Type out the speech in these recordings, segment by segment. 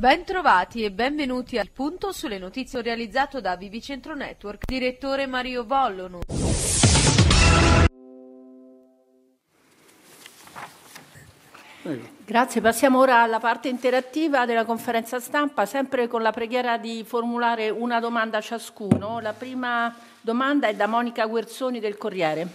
Bentrovati e benvenuti al punto sulle notizie realizzato da Vivicentro Network, direttore Mario Vollonu. Grazie, passiamo ora alla parte interattiva della conferenza stampa, sempre con la preghiera di formulare una domanda a ciascuno. La prima domanda è da Monica Guerzoni del Corriere.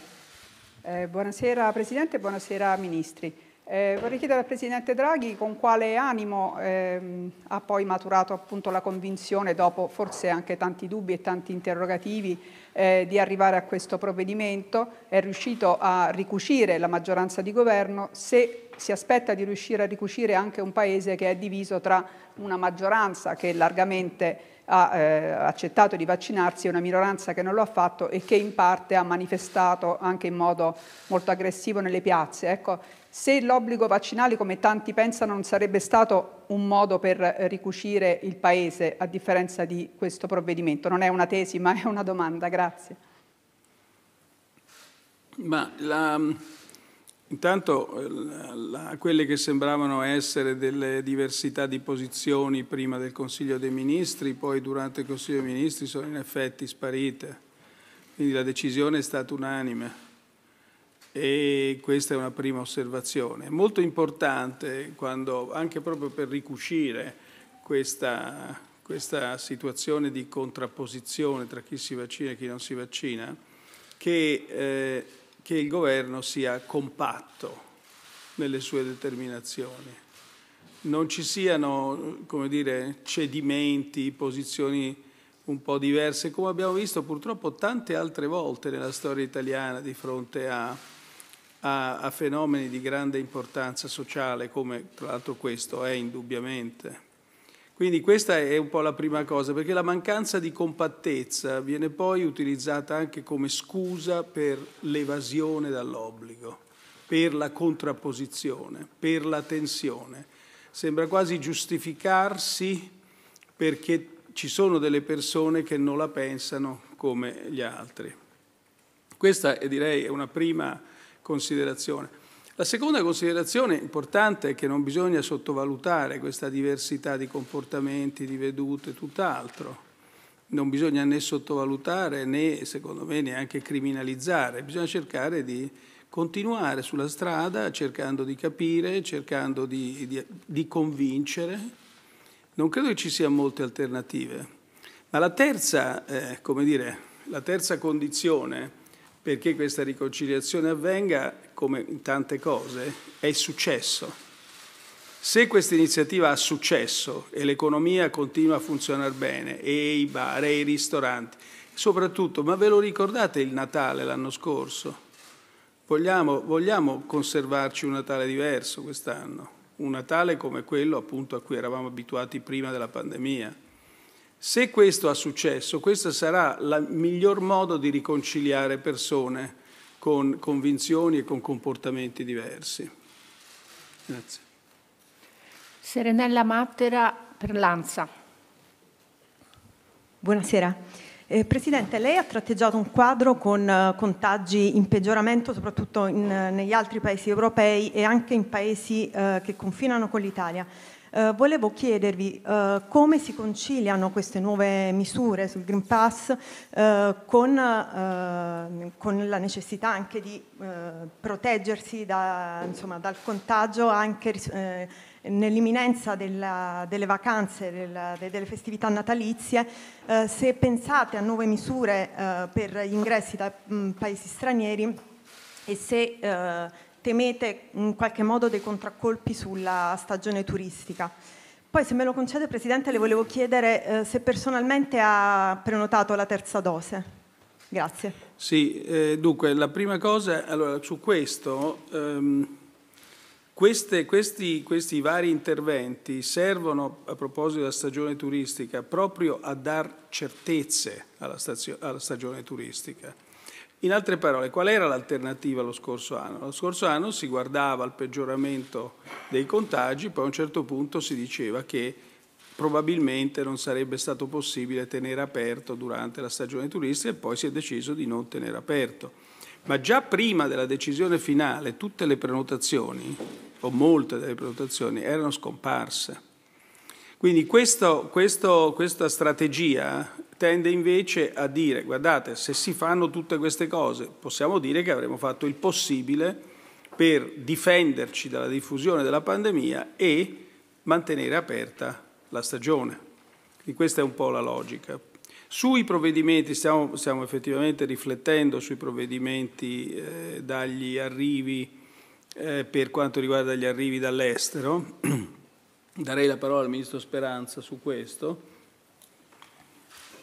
Eh, buonasera Presidente, buonasera Ministri. Eh, vorrei chiedere al Presidente Draghi con quale animo ehm, ha poi maturato appunto la convinzione, dopo forse anche tanti dubbi e tanti interrogativi, eh, di arrivare a questo provvedimento. È riuscito a ricucire la maggioranza di governo se si aspetta di riuscire a ricucire anche un Paese che è diviso tra una maggioranza che è largamente ha eh, accettato di vaccinarsi, è una minoranza che non lo ha fatto e che in parte ha manifestato anche in modo molto aggressivo nelle piazze. Ecco, se l'obbligo vaccinale, come tanti pensano, non sarebbe stato un modo per ricucire il Paese, a differenza di questo provvedimento, non è una tesi ma è una domanda. Grazie. Ma la, Intanto eh, la, quelle che sembravano essere delle diversità di posizioni prima del Consiglio dei Ministri, poi durante il Consiglio dei Ministri sono in effetti sparite, quindi la decisione è stata unanime e questa è una prima osservazione. È molto importante quando, anche proprio per ricuscire questa, questa situazione di contrapposizione tra chi si vaccina e chi non si vaccina, che eh, che il governo sia compatto nelle sue determinazioni, non ci siano dire, cedimenti, posizioni un po' diverse, come abbiamo visto purtroppo tante altre volte nella storia italiana di fronte a, a, a fenomeni di grande importanza sociale, come tra l'altro questo è indubbiamente. Quindi questa è un po' la prima cosa, perché la mancanza di compattezza viene poi utilizzata anche come scusa per l'evasione dall'obbligo, per la contrapposizione, per la tensione. Sembra quasi giustificarsi perché ci sono delle persone che non la pensano come gli altri. Questa è direi una prima considerazione. La seconda considerazione importante è che non bisogna sottovalutare questa diversità di comportamenti, di vedute, tutt'altro. Non bisogna né sottovalutare né, secondo me, neanche criminalizzare. Bisogna cercare di continuare sulla strada cercando di capire, cercando di, di, di convincere. Non credo che ci siano molte alternative. Ma la terza, eh, dire, la terza condizione perché questa riconciliazione avvenga, come in tante cose, è successo. Se questa iniziativa ha successo e l'economia continua a funzionare bene, e i bar, e i ristoranti, soprattutto, ma ve lo ricordate il Natale l'anno scorso? Vogliamo, vogliamo conservarci un Natale diverso quest'anno, un Natale come quello appunto a cui eravamo abituati prima della pandemia se questo ha successo, questo sarà il miglior modo di riconciliare persone con convinzioni e con comportamenti diversi. Grazie. Serenella Mattera per Lanza. Buonasera. Eh, Presidente, lei ha tratteggiato un quadro con eh, contagi in peggioramento soprattutto in, eh, negli altri paesi europei e anche in paesi eh, che confinano con l'Italia. Eh, volevo chiedervi eh, come si conciliano queste nuove misure sul Green Pass eh, con, eh, con, la necessità anche di eh, proteggersi da, insomma, dal contagio anche eh, nell'imminenza della, delle vacanze, della, delle festività natalizie, eh, se pensate a nuove misure eh, per gli ingressi da mh, mm, paesi stranieri e se eh, temete in qualche modo dei contraccolpi sulla stagione turistica. Poi se me lo concede Presidente le volevo chiedere eh, se personalmente ha prenotato la terza dose. Grazie. Sì, eh, dunque la prima cosa, allora su questo, ehm, queste, questi, questi vari interventi servono a proposito della stagione turistica proprio a dar certezze alla, alla stagione turistica in altre parole, qual era l'alternativa lo scorso anno? Lo scorso anno si guardava al peggioramento dei contagi, poi a un certo punto si diceva che probabilmente non sarebbe stato possibile tenere aperto durante la stagione turistica e poi si è deciso di non tenere aperto. Ma già prima della decisione finale tutte le prenotazioni, o molte delle prenotazioni, erano scomparse. Quindi questo, questo, questa strategia tende invece a dire, guardate, se si fanno tutte queste cose, possiamo dire che avremo fatto il possibile per difenderci dalla diffusione della pandemia e mantenere aperta la stagione. E questa è un po' la logica. Sui provvedimenti, stiamo, stiamo effettivamente riflettendo sui provvedimenti eh, dagli arrivi, eh, per quanto riguarda gli arrivi dall'estero, Darei la parola al Ministro Speranza su questo.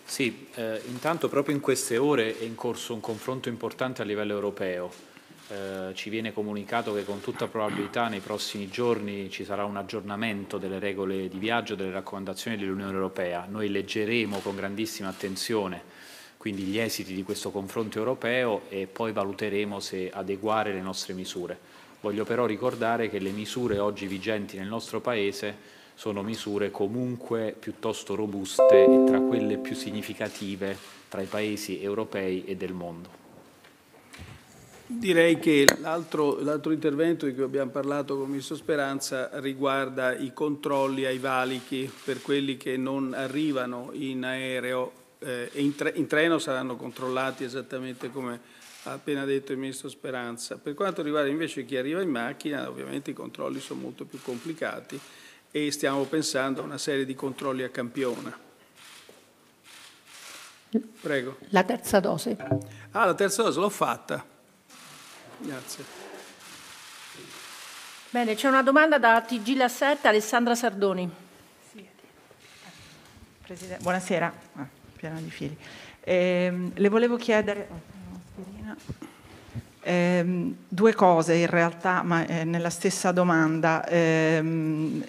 Sì, eh, intanto proprio in queste ore è in corso un confronto importante a livello europeo. Eh, ci viene comunicato che con tutta probabilità nei prossimi giorni ci sarà un aggiornamento delle regole di viaggio, delle raccomandazioni dell'Unione Europea. Noi leggeremo con grandissima attenzione quindi gli esiti di questo confronto europeo e poi valuteremo se adeguare le nostre misure. Voglio però ricordare che le misure oggi vigenti nel nostro Paese sono misure comunque piuttosto robuste e tra quelle più significative tra i paesi europei e del mondo. Direi che l'altro, intervento di cui abbiamo parlato con il Ministro Speranza riguarda i controlli ai valichi per quelli che non arrivano in aereo eh, e in, tre, in treno saranno controllati esattamente come ha appena detto il Ministro Speranza. Per quanto riguarda invece chi arriva in macchina, ovviamente i controlli sono molto più complicati e stiamo pensando a una serie di controlli a campione. Prego. La terza dose. Ah, la terza dose l'ho fatta. Grazie. Bene, c'è una domanda da TG La 7, Alessandra Sardoni. Presidente, buonasera, ah, piano di fili. Eh, le volevo chiedere... Eh, due cose in realtà, ma eh, nella stessa domanda. Eh,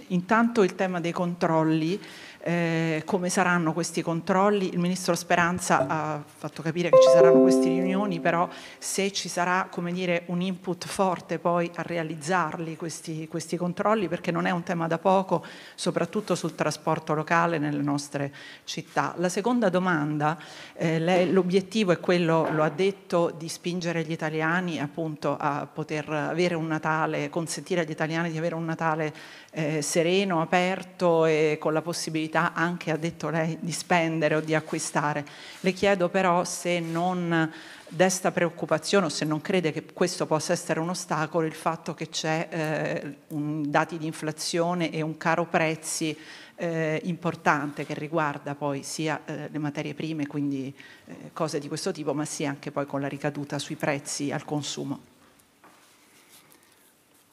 intanto il tema dei controlli eh, come saranno questi controlli. Il ministro Speranza ha fatto capire che ci saranno queste riunioni, però se ci sarà dire, un input forte poi a realizzarli questi, questi, controlli, perché non è un tema da poco, soprattutto sul trasporto locale nelle nostre città. La seconda domanda, eh, l'obiettivo è quello, lo ha detto, di spingere gli italiani appunto a poter avere un Natale, consentire agli italiani di avere un Natale eh, sereno, aperto e con la possibilità anche, ha detto lei, di spendere o di acquistare. Le chiedo però se non desta preoccupazione o se non crede che questo possa essere un ostacolo il fatto che c'è eh, un, dati di inflazione e un caro prezzi eh, importante che riguarda poi sia eh, le materie prime, quindi eh, cose di questo tipo, ma sia anche poi con la ricaduta sui prezzi al consumo.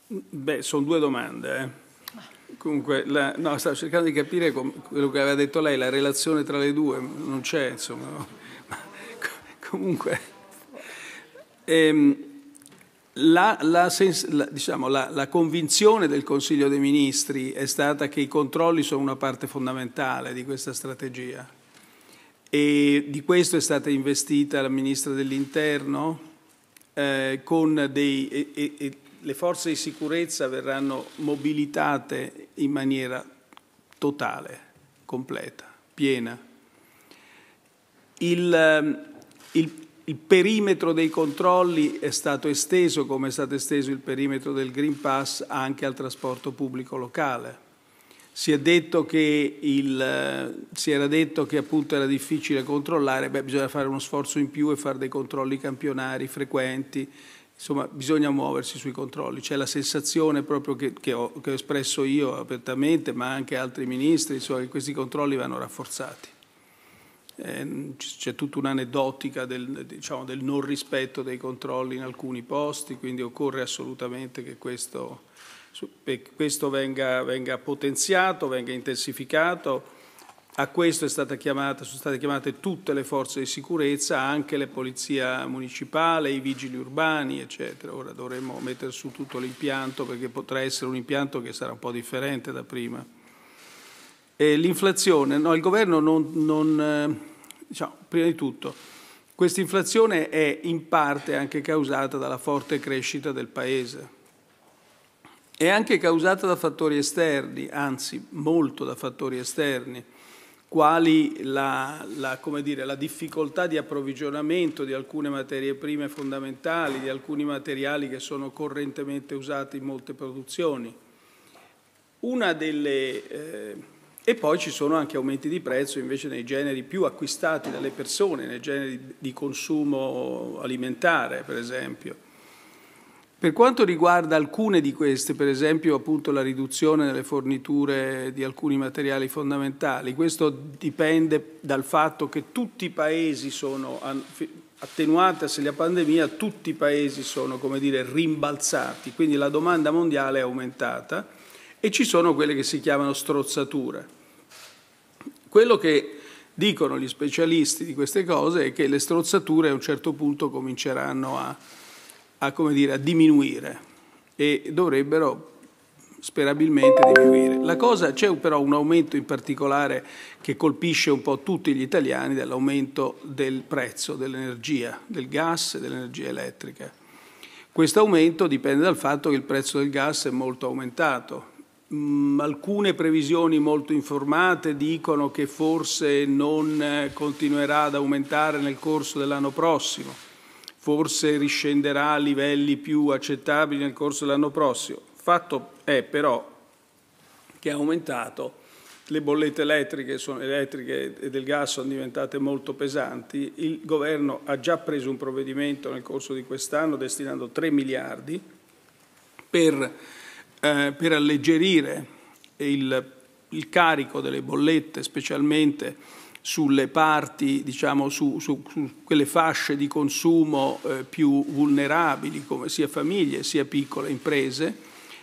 Beh, sono due domande. Eh. Comunque, la, no, stavo cercando di capire com, quello che aveva detto lei, la relazione tra le due, non c'è, insomma. No? Ma, comunque, ehm, la, la, diciamo, la, convinzione del Consiglio dei Ministri è stata che i controlli sono una parte fondamentale di questa strategia e di questo è stata investita la Ministra dell'Interno eh, con dei... E, e, le forze di sicurezza verranno mobilitate in maniera totale, completa, piena. Il, ehm, il, il perimetro dei controlli è stato esteso, come è stato esteso il perimetro del Green Pass, anche al trasporto pubblico locale. Si, il, eh, si era detto che appunto era difficile controllare, beh, bisogna fare uno sforzo in più e fare dei controlli campionari frequenti, insomma, bisogna muoversi sui controlli. C'è la sensazione proprio che, che, ho, che, ho, espresso io apertamente, ma anche altri ministri, insomma, che questi controlli vanno rafforzati. Eh, c'è tutta un'aneddotica del, diciamo, del, non rispetto dei controlli in alcuni posti, quindi occorre assolutamente che questo, questo venga, venga potenziato, venga intensificato a questo chiamata, sono state chiamate tutte le forze di sicurezza, anche la polizia municipale, i vigili urbani, eccetera. Ora dovremmo mettere su tutto l'impianto perché potrà essere un impianto che sarà un po' differente da prima. l'inflazione, no, il governo non, non eh, diciamo, prima di tutto, questa inflazione è in parte anche causata dalla forte crescita del Paese. È anche causata da fattori esterni, anzi molto da fattori esterni quali la, la, dire, la, difficoltà di approvvigionamento di alcune materie prime fondamentali, di alcuni materiali che sono correntemente usati in molte produzioni. Una Delle, eh, e poi ci sono anche aumenti di prezzo invece nei generi più acquistati dalle persone, nei generi di consumo alimentare per esempio. Per quanto riguarda alcune di queste, per esempio appunto la riduzione delle forniture di alcuni materiali fondamentali, questo dipende dal fatto che tutti i paesi sono, attenuatasi la pandemia, tutti i paesi sono come dire, rimbalzati, quindi la domanda mondiale è aumentata e ci sono quelle che si chiamano strozzature. Quello che dicono gli specialisti di queste cose è che le strozzature a un certo punto cominceranno a a, dire, a diminuire e dovrebbero sperabilmente diminuire. La cosa, c'è però un aumento in particolare che colpisce un po' tutti gli italiani dell'aumento del prezzo dell'energia, del gas e dell'energia elettrica. Questo aumento dipende dal fatto che il prezzo del gas è molto aumentato. Mm, alcune previsioni molto informate dicono che forse non continuerà ad aumentare nel corso dell'anno prossimo forse riscenderà a livelli più accettabili nel corso dell'anno prossimo. Fatto è però che è aumentato, le bollette elettriche, sono, elettriche e del gas sono diventate molto pesanti, il governo ha già preso un provvedimento nel corso di quest'anno destinando 3 miliardi per, eh, per alleggerire il, il carico delle bollette, specialmente sulle parti, diciamo, su, su, su, quelle fasce di consumo eh, più vulnerabili, come sia famiglie sia piccole imprese.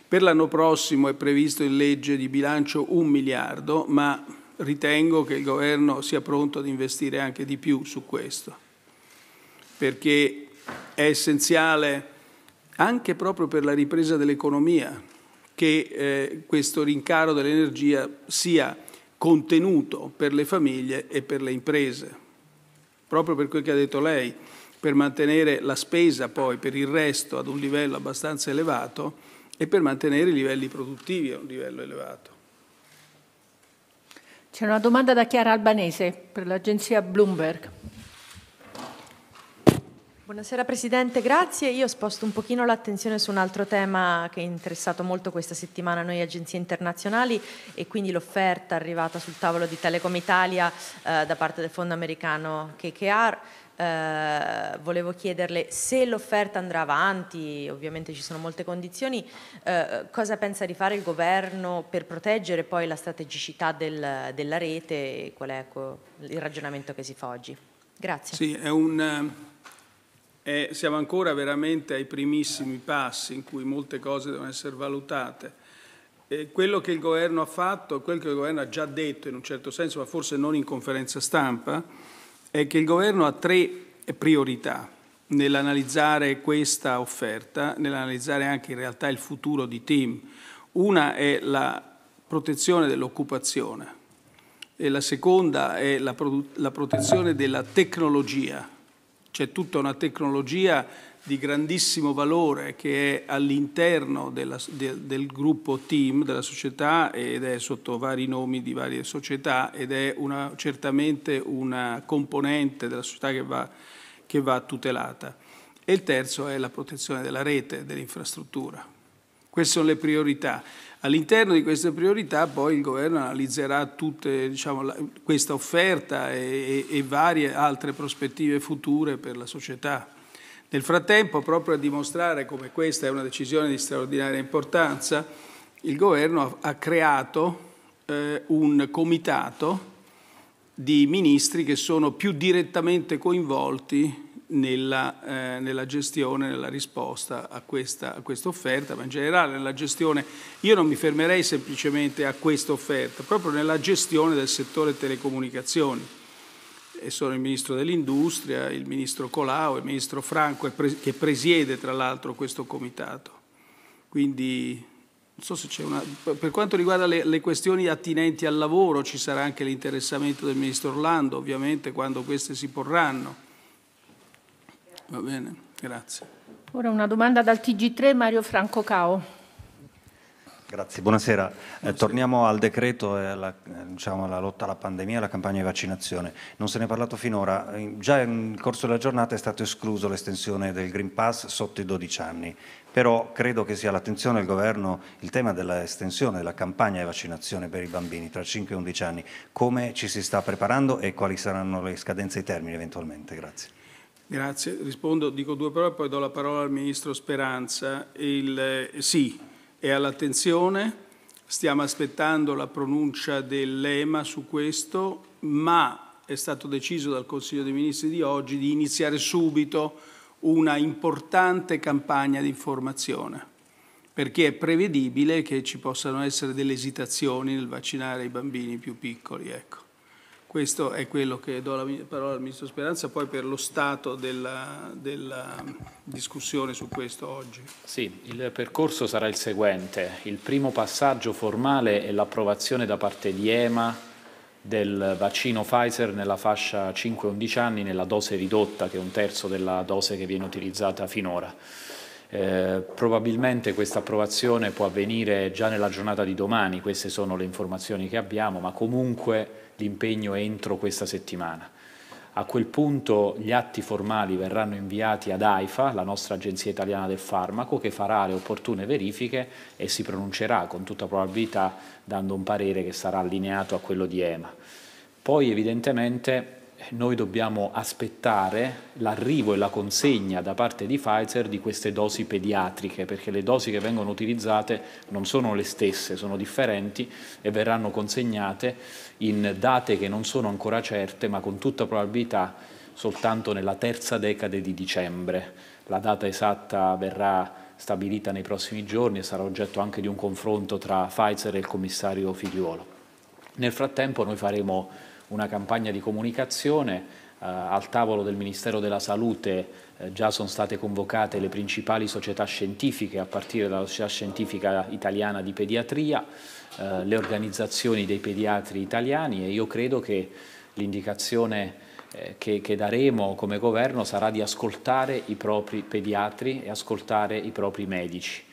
Per l'anno prossimo è previsto in legge di bilancio un miliardo, ma ritengo che il Governo sia pronto ad investire anche di più su questo, perché è essenziale anche proprio per la ripresa dell'economia che eh, questo rincaro dell'energia sia contenuto per le famiglie e per le imprese. Proprio per quel che ha detto lei, per mantenere la spesa poi per il resto ad un livello abbastanza elevato e per mantenere i livelli produttivi a un livello elevato. C'è una domanda da Chiara Albanese per l'agenzia Bloomberg. Buonasera Presidente, grazie. Io sposto un pochino l'attenzione su un altro tema che è interessato molto questa settimana a noi agenzie internazionali e quindi l'offerta arrivata sul tavolo di Telecom Italia eh, da parte del fondo americano KKR. Eh, volevo chiederle se l'offerta andrà avanti, ovviamente ci sono molte condizioni, eh, cosa pensa di fare il governo per proteggere poi la strategicità del, della rete e qual è ecco, il ragionamento che si fa oggi? Grazie. Sì, è un eh, e siamo ancora veramente ai primissimi passi in cui molte cose devono essere valutate. E quello che il governo ha fatto, quello che il governo ha già detto in un certo senso, ma forse non in conferenza stampa, è che il governo ha tre priorità nell'analizzare questa offerta, nell'analizzare anche in realtà il futuro di Team. Una è la protezione dell'occupazione e la seconda è la, la protezione della tecnologia c'è tutta una tecnologia di grandissimo valore che è all'interno de, del gruppo team della società ed è sotto vari nomi di varie società ed è una, certamente una componente della società che va, che va tutelata. E il terzo è la protezione della rete, dell'infrastruttura. Queste sono le priorità. All'interno di queste priorità poi il governo analizzerà tutta diciamo, questa offerta e, e, e varie altre prospettive future per la società. Nel frattempo, proprio a dimostrare come questa è una decisione di straordinaria importanza, il governo ha, ha creato eh, un comitato di ministri che sono più direttamente coinvolti nella, eh, nella, gestione, nella risposta a questa, a questa, offerta, ma in generale nella gestione. Io non mi fermerei semplicemente a questa offerta, proprio nella gestione del settore telecomunicazioni. E sono il Ministro dell'Industria, il Ministro Colau, il Ministro Franco, che presiede tra l'altro questo comitato. Quindi So una, per quanto riguarda le, le, questioni attinenti al lavoro, ci sarà anche l'interessamento del Ministro Orlando, ovviamente, quando queste si porranno. Va bene, grazie. Ora una domanda dal TG3, Mario Franco Cao. Grazie, buonasera. Eh, buonasera. Eh, torniamo al decreto e alla, eh, diciamo, alla, lotta alla pandemia e alla campagna di vaccinazione. Non se ne è parlato finora, già nel corso della giornata è stato escluso l'estensione del Green Pass sotto i 12 anni, però credo che sia l'attenzione del Governo il tema dell'estensione della campagna di vaccinazione per i bambini tra 5 e 11 anni, come ci si sta preparando e quali saranno le scadenze e i termini eventualmente. Grazie. Grazie. Rispondo, dico due parole, poi do la parola al Ministro Speranza. Il, eh, sì, è all'attenzione, stiamo aspettando la pronuncia dell'EMA su questo, ma è stato deciso dal Consiglio dei Ministri di oggi di iniziare subito una importante campagna di informazione perché è prevedibile che ci possano essere delle esitazioni nel vaccinare i bambini più piccoli. Ecco. Questo è quello che do la parola al Ministro Speranza, poi per lo stato della, della, discussione su questo oggi. Sì, il percorso sarà il seguente. Il primo passaggio formale è l'approvazione da parte di EMA del vaccino Pfizer nella fascia 5-11 anni nella dose ridotta, che è un terzo della dose che viene utilizzata finora. Eh, probabilmente questa approvazione può avvenire già nella giornata di domani, queste sono le informazioni che abbiamo, ma comunque l'impegno è entro questa settimana. A quel punto gli atti formali verranno inviati ad AIFA, la nostra agenzia italiana del farmaco, che farà le opportune verifiche e si pronuncerà con tutta probabilità dando un parere che sarà allineato a quello di EMA. Poi evidentemente noi dobbiamo aspettare l'arrivo e la consegna da parte di Pfizer di queste dosi pediatriche, perché le dosi che vengono utilizzate non sono le stesse, sono differenti e verranno consegnate in date che non sono ancora certe, ma con tutta probabilità soltanto nella terza decade di dicembre. La data esatta verrà stabilita nei prossimi giorni e sarà oggetto anche di un confronto tra Pfizer e il commissario Figliuolo. Nel frattempo noi faremo una campagna di comunicazione. Eh, al tavolo del Ministero della Salute eh, già sono state convocate le principali società scientifiche, a partire dalla Società Scientifica Italiana di Pediatria, eh, le organizzazioni dei pediatri italiani e io credo che l'indicazione eh, che, che daremo come governo sarà di ascoltare i propri pediatri e ascoltare i propri medici.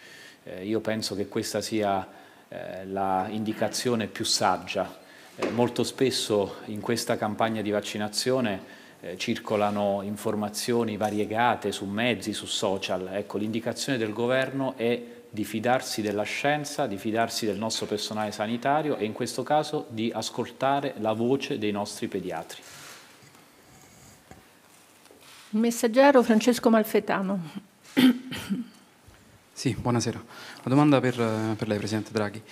Eh, io penso che questa sia eh, l'indicazione più saggia eh, molto spesso in questa campagna di vaccinazione eh, circolano informazioni variegate su mezzi, su social. Ecco, l'indicazione del governo è di fidarsi della scienza, di fidarsi del nostro personale sanitario e in questo caso di ascoltare la voce dei nostri pediatri. Il messaggero Francesco Malfetano. Sì, buonasera. Una domanda per, per lei, Presidente Draghi.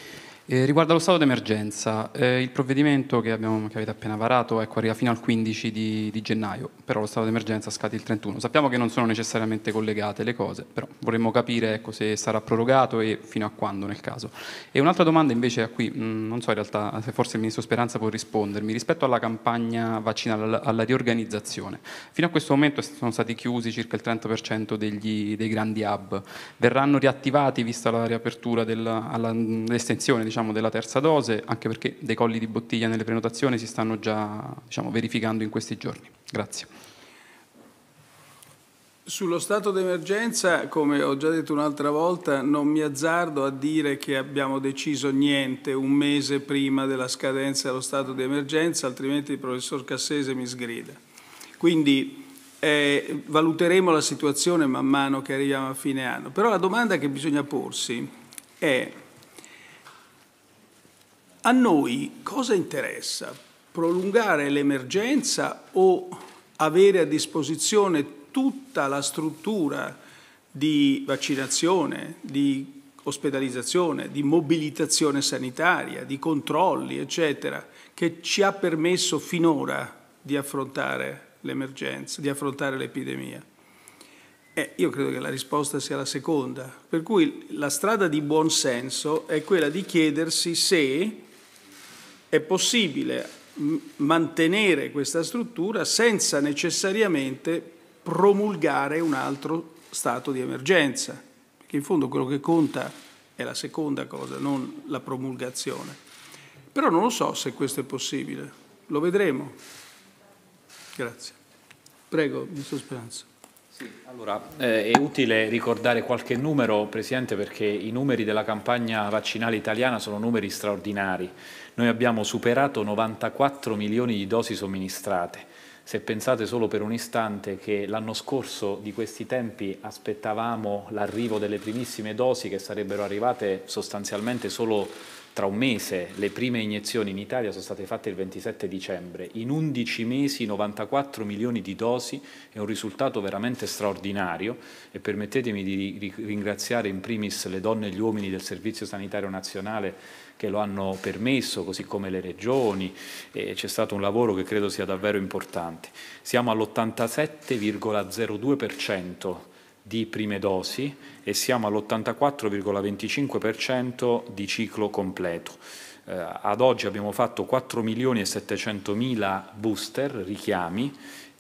Eh, riguardo allo stato d'emergenza, eh, il provvedimento che, abbiamo, che, avete appena varato ecco, arriva fino al 15 di, di, gennaio, però lo stato d'emergenza scade il 31. Sappiamo che non sono necessariamente collegate le cose, però vorremmo capire ecco, se sarà prorogato e fino a quando nel caso. E un'altra domanda invece a cui mh, mm, non so in realtà se forse il Ministro Speranza può rispondermi, rispetto alla campagna vaccinale, alla, alla riorganizzazione. Fino a questo momento sono stati chiusi circa il 30% degli, dei grandi hub, verranno riattivati vista la riapertura dell'estensione? diciamo, della terza dose, anche perché dei colli di bottiglia nelle prenotazioni si stanno già diciamo, verificando in questi giorni. Grazie. Sullo stato d'emergenza, come ho già detto un'altra volta, non mi azzardo a dire che abbiamo deciso niente un mese prima della scadenza dello stato d'emergenza, altrimenti il professor Cassese mi sgrida. Quindi eh, valuteremo la situazione man mano che arriviamo a fine anno. Però la domanda che bisogna porsi è a noi cosa interessa? Prolungare l'emergenza o avere a disposizione tutta la struttura di vaccinazione, di ospedalizzazione, di mobilitazione sanitaria, di controlli, eccetera, che ci ha permesso finora di affrontare l'emergenza, di affrontare l'epidemia? Eh, io credo che la risposta sia la seconda. Per cui la strada di buon senso è quella di chiedersi se è possibile mantenere questa struttura senza necessariamente promulgare un altro stato di emergenza, perché in fondo quello che conta è la seconda cosa, non la promulgazione. Però non lo so se questo è possibile, lo vedremo. Grazie. Prego, Ministro Speranza. allora eh, è utile ricordare qualche numero, Presidente, perché i numeri della campagna vaccinale italiana sono numeri straordinari. Noi abbiamo superato 94 milioni di dosi somministrate. Se pensate solo per un istante che l'anno scorso di questi tempi aspettavamo l'arrivo delle primissime dosi che sarebbero arrivate sostanzialmente solo tra un mese, le prime iniezioni in Italia sono state fatte il 27 dicembre, in 11 mesi 94 milioni di dosi è un risultato veramente straordinario e permettetemi di ringraziare in primis le donne e gli uomini del Servizio Sanitario Nazionale che lo hanno permesso, così come le regioni, E c'è stato un lavoro che credo sia davvero importante. Siamo all'87,02% di prime dosi e siamo all'84,25% di ciclo completo. Eh, ad oggi abbiamo fatto 4 milioni e 700 mila booster, richiami,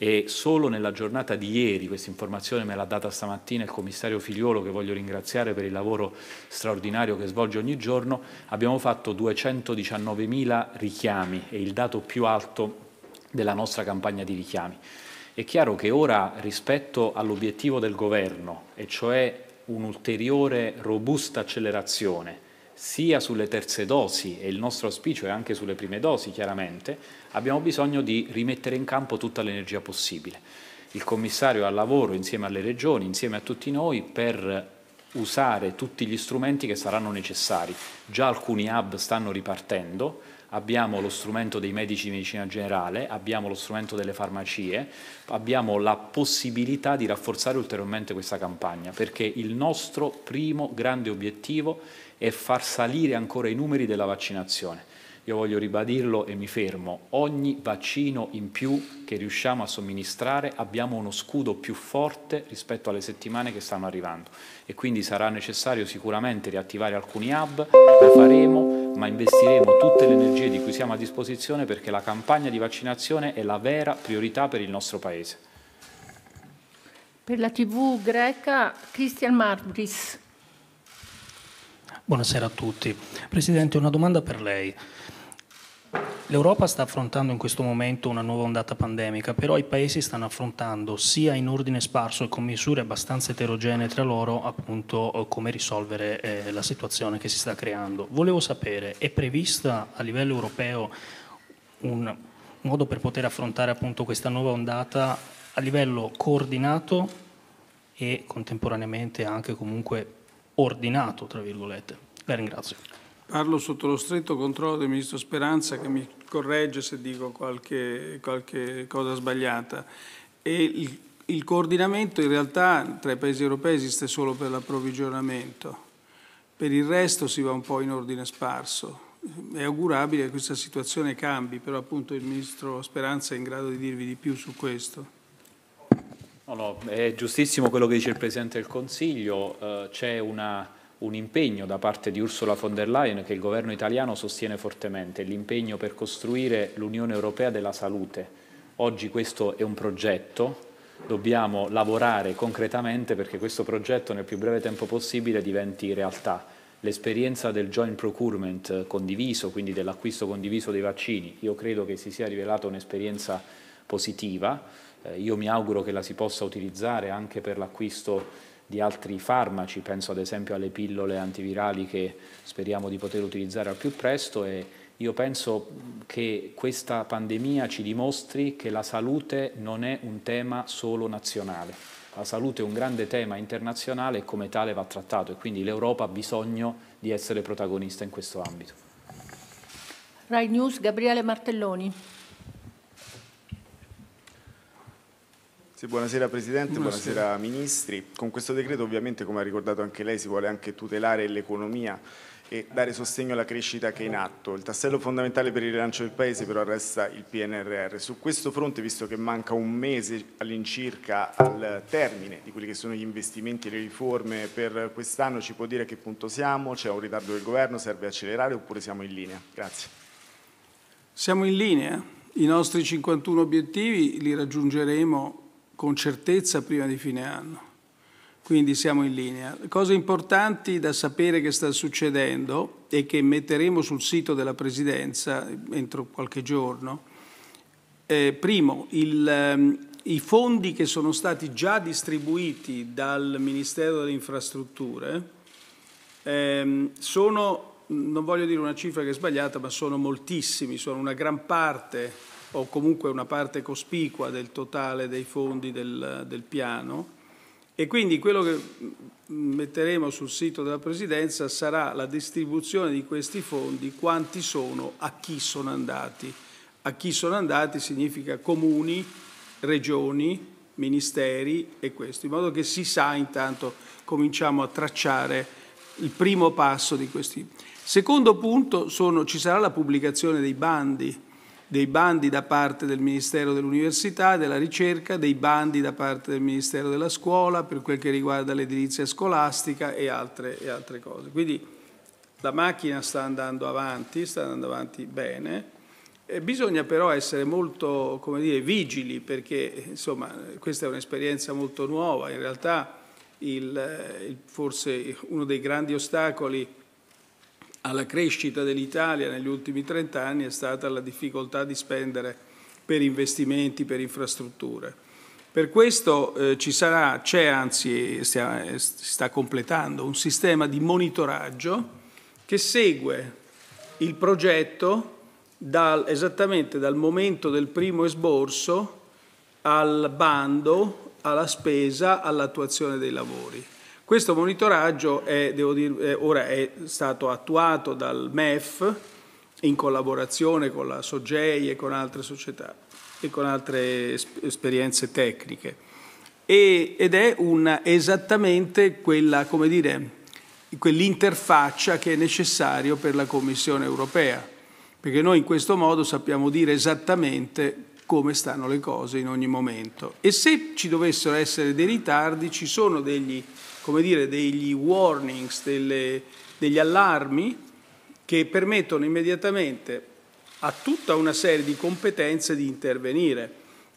e solo nella giornata di ieri, questa informazione me l'ha data stamattina il commissario Figliolo che voglio ringraziare per il lavoro straordinario che svolge ogni giorno, abbiamo fatto 219.000 richiami, è il dato più alto della nostra campagna di richiami. È chiaro che ora rispetto all'obiettivo del governo, e cioè un'ulteriore robusta accelerazione sia sulle terze dosi e il nostro auspicio è anche sulle prime dosi chiaramente, abbiamo bisogno di rimettere in campo tutta l'energia possibile. Il commissario ha lavoro insieme alle regioni, insieme a tutti noi per usare tutti gli strumenti che saranno necessari. Già alcuni hub stanno ripartendo, abbiamo lo strumento dei medici di medicina generale, abbiamo lo strumento delle farmacie, abbiamo la possibilità di rafforzare ulteriormente questa campagna perché il nostro primo grande obiettivo e far salire ancora i numeri della vaccinazione. Io voglio ribadirlo e mi fermo, ogni vaccino in più che riusciamo a somministrare abbiamo uno scudo più forte rispetto alle settimane che stanno arrivando e quindi sarà necessario sicuramente riattivare alcuni hub, lo faremo, ma investiremo tutte le energie di cui siamo a disposizione perché la campagna di vaccinazione è la vera priorità per il nostro Paese. Per la TV greca Christian Marbris. Buonasera a tutti. Presidente, una domanda per lei. L'Europa sta affrontando in questo momento una nuova ondata pandemica, però i paesi stanno affrontando sia in ordine sparso e con misure abbastanza eterogenee tra loro appunto come risolvere eh, la situazione che si sta creando. Volevo sapere, è prevista a livello europeo un modo per poter affrontare appunto questa nuova ondata a livello coordinato e contemporaneamente anche comunque ordinato, tra virgolette. La ringrazio. Parlo sotto lo stretto controllo del Ministro Speranza che mi corregge se dico qualche, qualche cosa sbagliata. Il, il coordinamento in realtà tra i paesi europei esiste solo per l'approvvigionamento, per il resto si va un po' in ordine sparso è augurabile che questa situazione cambi, però appunto il Ministro Speranza è in grado di dirvi di più su questo. No, no, è giustissimo quello che dice il Presidente del Consiglio, eh, c'è un impegno da parte di Ursula von der Leyen che il governo italiano sostiene fortemente, l'impegno per costruire l'Unione Europea della Salute. Oggi questo è un progetto, dobbiamo lavorare concretamente perché questo progetto nel più breve tempo possibile diventi realtà. L'esperienza del joint procurement condiviso, quindi dell'acquisto condiviso dei vaccini, io credo che si sia rivelata un'esperienza positiva eh, io mi auguro che la si possa utilizzare anche per l'acquisto di altri farmaci, penso ad esempio alle pillole antivirali che speriamo di poter utilizzare al più presto e io penso che questa pandemia ci dimostri che la salute non è un tema solo nazionale. La salute è un grande tema internazionale e come tale va trattato e quindi l'Europa ha bisogno di essere protagonista in questo ambito. Rai News, Gabriele Martelloni. Sì, buonasera Presidente, buonasera. buonasera Ministri. Con questo decreto ovviamente, come ha ricordato anche lei, si vuole anche tutelare l'economia e dare sostegno alla crescita che è in atto. Il tassello fondamentale per il rilancio del Paese però resta il PNRR. Su questo fronte, visto che manca un mese all'incirca al termine di quelli che sono gli investimenti e le riforme per quest'anno, ci può dire a che punto siamo? C'è un ritardo del Governo? Serve accelerare oppure siamo in linea? Grazie. Siamo in linea. I nostri 51 obiettivi li raggiungeremo con certezza prima di fine anno. Quindi siamo in linea. Cose importanti da sapere che sta succedendo e che metteremo sul sito della Presidenza entro qualche giorno. Eh, primo, il, ehm, i fondi che sono stati già distribuiti dal Ministero delle Infrastrutture ehm, sono, non voglio dire una cifra che è sbagliata, ma sono moltissimi, sono una gran parte o comunque una parte cospicua del totale dei fondi del, del piano e quindi quello che mm, metteremo sul sito della Presidenza sarà la distribuzione di questi fondi, quanti sono, a chi sono andati. A chi sono andati significa comuni, regioni, ministeri e questo, in modo che si sa intanto cominciamo a tracciare il primo passo di questi. Secondo punto sono, ci sarà la pubblicazione dei bandi dei bandi da parte del Ministero dell'Università, e della ricerca, dei bandi da parte del Ministero della Scuola per quel che riguarda l'edilizia scolastica e altre, e altre cose. Quindi la macchina sta andando avanti, sta andando avanti bene. E bisogna però essere molto come dire, vigili perché insomma, questa è un'esperienza molto nuova. In realtà il, il, forse uno dei grandi ostacoli alla crescita dell'Italia negli ultimi trent'anni è stata la difficoltà di spendere per investimenti, per infrastrutture. Per questo eh, ci sarà, c'è anzi, eh, si sta completando un sistema di monitoraggio che segue il progetto dal, esattamente dal momento del primo esborso al bando, alla spesa, all'attuazione dei lavori. Questo monitoraggio è, dire, ora è stato attuato dal MEF in collaborazione con la SOGEI e con altre società e con altre esperienze tecniche e, ed è un, esattamente quell'interfaccia che è necessario per la Commissione europea perché noi in questo modo sappiamo dire esattamente come stanno le cose in ogni momento e se ci dovessero essere dei ritardi ci sono degli come dire, degli warnings, delle, degli allarmi che permettono immediatamente a tutta una serie di competenze di intervenire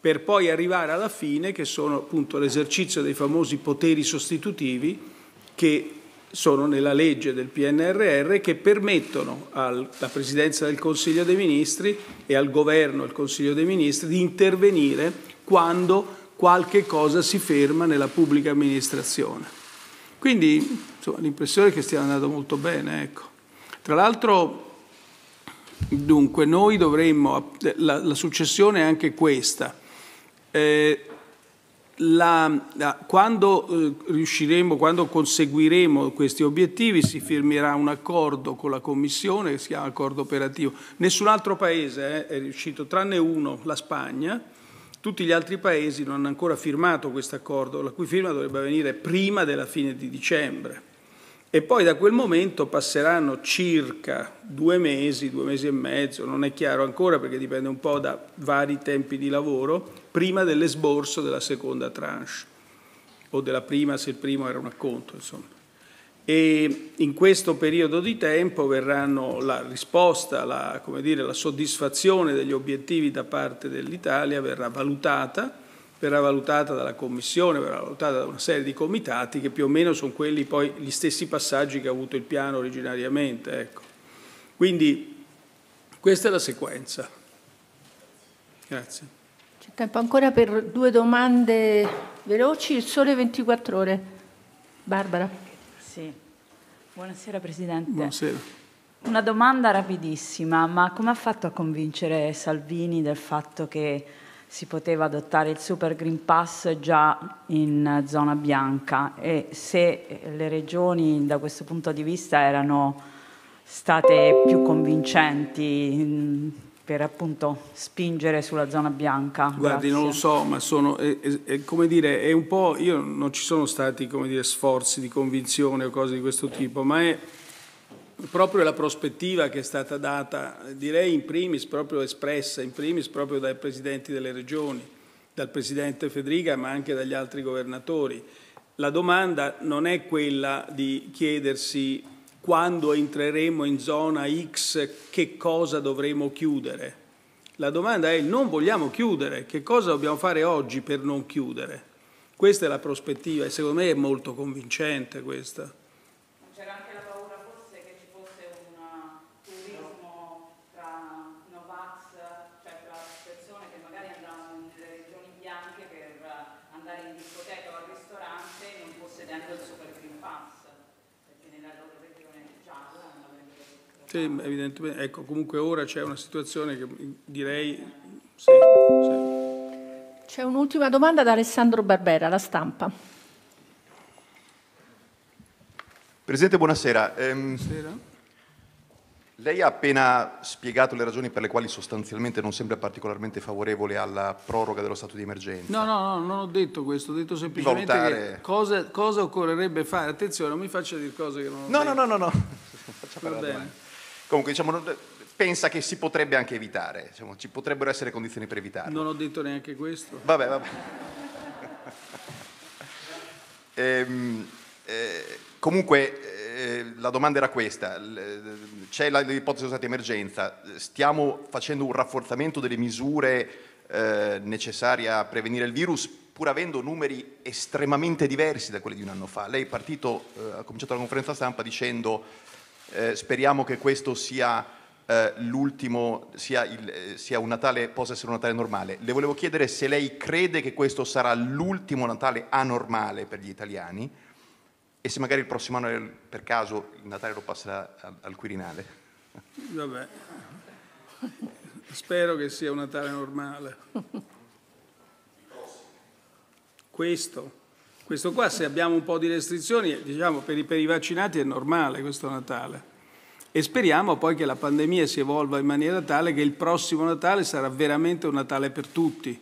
per poi arrivare alla fine che sono appunto l'esercizio dei famosi poteri sostitutivi che sono nella legge del PNRR che permettono alla Presidenza del Consiglio dei Ministri e al Governo del Consiglio dei Ministri di intervenire quando qualche cosa si ferma nella pubblica amministrazione. Quindi l'impressione è che stia andando molto bene. Ecco. Tra l'altro, dunque, noi dovremmo, eh, la, la successione è anche questa. Eh, la, la, quando eh, riusciremo, quando conseguiremo questi obiettivi, si firmerà un accordo con la Commissione che si chiama accordo operativo. Nessun altro paese eh, è riuscito, tranne uno, la Spagna, tutti gli altri paesi non hanno ancora firmato questo accordo, la cui firma dovrebbe avvenire prima della fine di dicembre. E poi da quel momento passeranno circa due mesi, due mesi e mezzo, non è chiaro ancora perché dipende un po' da vari tempi di lavoro, prima dell'esborso della seconda tranche o della prima se il primo era un acconto, insomma e in questo periodo di tempo verranno la risposta, la, dire, la soddisfazione degli obiettivi da parte dell'Italia verrà valutata, verrà valutata dalla Commissione, verrà valutata da una serie di comitati che più o meno sono quelli poi gli stessi passaggi che ha avuto il piano originariamente. Ecco. Quindi questa è la sequenza. Grazie. C'è tempo ancora per due domande veloci, il sole 24 ore. Barbara. Sì. Buonasera Presidente. Buonasera. Una domanda rapidissima, ma come ha fatto a convincere Salvini del fatto che si poteva adottare il Super Green Pass già in zona bianca e se le regioni da questo punto di vista erano state più convincenti mm, per appunto spingere sulla zona bianca. Guardi, Grazie. non lo so, ma sono, è, è, come dire, è un po', io non ci sono stati come dire, sforzi di convinzione o cose di questo tipo, ma è proprio la prospettiva che è stata data, direi in primis proprio espressa, in primis proprio dai presidenti delle regioni, dal presidente Federica, ma anche dagli altri governatori. La domanda non è quella di chiedersi quando entreremo in zona X che cosa dovremo chiudere. La domanda è non vogliamo chiudere, che cosa dobbiamo fare oggi per non chiudere? Questa è la prospettiva e secondo me è molto convincente questa. Sì, evidentemente. Ecco, comunque ora c'è una situazione che direi... Sì, sì. C'è un'ultima domanda da Alessandro Barbera, la stampa. Presidente, buonasera. Ehm, buonasera. Lei ha appena spiegato le ragioni per le quali sostanzialmente non sembra particolarmente favorevole alla proroga dello stato di emergenza. No, no, no, non ho detto questo, ho detto semplicemente valutare... cosa, cosa, occorrerebbe fare. Attenzione, non mi faccia dire cose che non ho no, detto. No, no, no, no, Faccia parlare Comunque, diciamo, pensa che si potrebbe anche evitare, diciamo, ci potrebbero essere condizioni per evitare Non ho detto neanche questo. Vabbè, vabbè. ehm, eh, comunque, eh, la domanda era questa, c'è l'ipotesi di emergenza, stiamo facendo un rafforzamento delle misure eh, necessarie a prevenire il virus pur avendo numeri estremamente diversi da quelli di un anno fa. Lei è partito, eh, ha cominciato la conferenza stampa dicendo eh, speriamo che questo sia eh, l'ultimo, sia, il, eh, sia un Natale, possa essere un Natale normale. Le volevo chiedere se lei crede che questo sarà l'ultimo Natale anormale per gli italiani e se magari il prossimo anno per caso il Natale lo passerà al, al Quirinale. Vabbè, spero che sia un Natale normale. Questo. Questo qua, se abbiamo un po' di restrizioni, diciamo, per i, per i vaccinati è normale questo Natale. E speriamo poi che la pandemia si evolva in maniera tale che il prossimo Natale sarà veramente un Natale per tutti.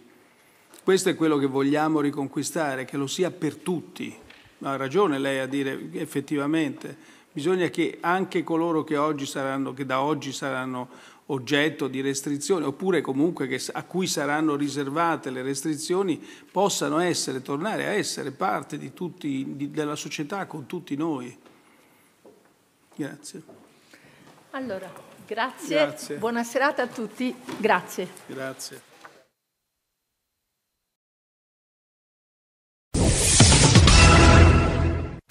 Questo è quello che vogliamo riconquistare, che lo sia per tutti. ha ragione lei a dire effettivamente, bisogna che anche coloro che, oggi saranno, che da oggi saranno oggetto di restrizione oppure comunque che, a cui saranno riservate le restrizioni possano essere, tornare a essere parte di tutti, di, della società con tutti noi. Grazie. Allora, grazie. grazie. Buona serata a tutti. Grazie. Grazie.